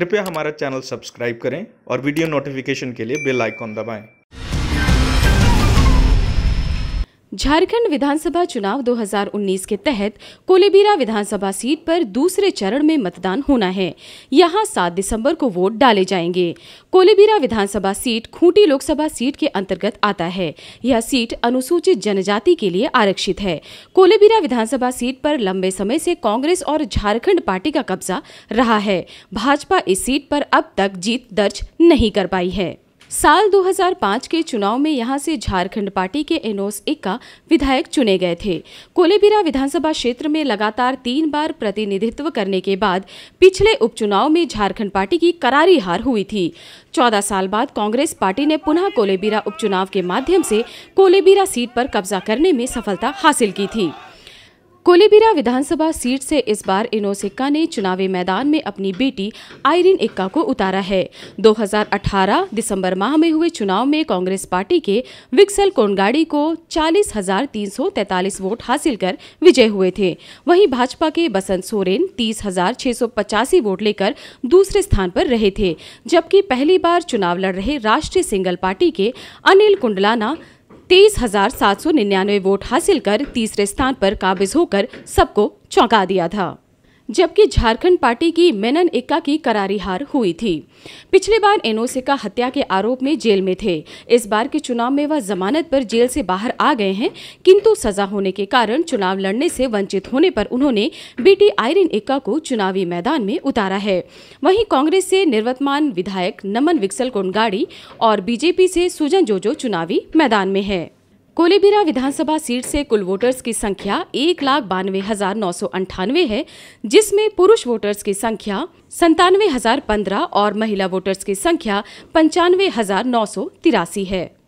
कृपया हमारा channel subscribe करें और वीडियो नोटिफिकेशन के लिए बेल आइकॉन दबाएं झारखंड विधानसभा चुनाव 2019 के तहत कोलेबीरा विधानसभा सीट पर दूसरे चरण में मतदान होना है यहां 7 दिसंबर को वोट डाले जाएंगे कोलेबीरा विधानसभा सीट खूंटी लोकसभा सीट के अंतर्गत आता है यह सीट अनुसूचित जनजाति के लिए आरक्षित है कोलेबीरा विधानसभा सीट पर लंबे समय से कांग्रेस और झारखंड पार्टी का कब्जा रहा है भाजपा इस सीट पर अब तक जीत दर्ज नहीं कर पाई है साल 2005 के चुनाव में यहाँ से झारखंड पार्टी के एनोस इक्का विधायक चुने गए थे कोलेबिरा विधानसभा क्षेत्र में लगातार तीन बार प्रतिनिधित्व करने के बाद पिछले उपचुनाव में झारखंड पार्टी की करारी हार हुई थी चौदह साल बाद कांग्रेस पार्टी ने पुनः कोलेबिरा उपचुनाव के माध्यम से कोलेबिरा सीट पर कब्जा करने में सफलता हासिल की थी कोलीबिरा विधानसभा सीट से इस बार इनोस इक्का ने चुनावी मैदान में अपनी बेटी आयरिन इक्का को उतारा है 2018 दिसंबर माह में हुए चुनाव में कांग्रेस पार्टी के विक्सल कोनगाड़ी को चालीस हजार तीन सौ तैतालीस वोट हासिल कर विजय हुए थे वहीं भाजपा के बसंत सोरेन तीस हजार छह सौ पचासी वोट लेकर दूसरे स्थान पर रहे थे जबकि पहली बार चुनाव लड़ रहे राष्ट्रीय सिंगल पार्टी के अनिल कुंडलाना तेईस हजार सात सौ निन्यानवे वोट हासिल कर तीसरे स्थान पर काबिज होकर सबको चौंका दिया था जबकि झारखंड पार्टी की मेनन एक्का की करारी हार हुई थी पिछले बार एनओ का हत्या के आरोप में जेल में थे इस बार के चुनाव में वह जमानत पर जेल से बाहर आ गए हैं किंतु सजा होने के कारण चुनाव लड़ने से वंचित होने पर उन्होंने बेटी आयरिन एक्का को चुनावी मैदान में उतारा है वहीं कांग्रेस से निर्वर्तमान विधायक नमन विक्सल कोंडगाड़ी और बीजेपी से सुजन जोजो चुनावी मैदान में है कोलेबिरा विधानसभा सीट से कुल वोटर्स की संख्या एक लाख बानवे हजार नौ सौ अंठानवे है जिसमें पुरुष वोटर्स की संख्या संतानवे हजार पंद्रह और महिला वोटर्स की संख्या पंचानवे हजार नौ सौ तिरासी है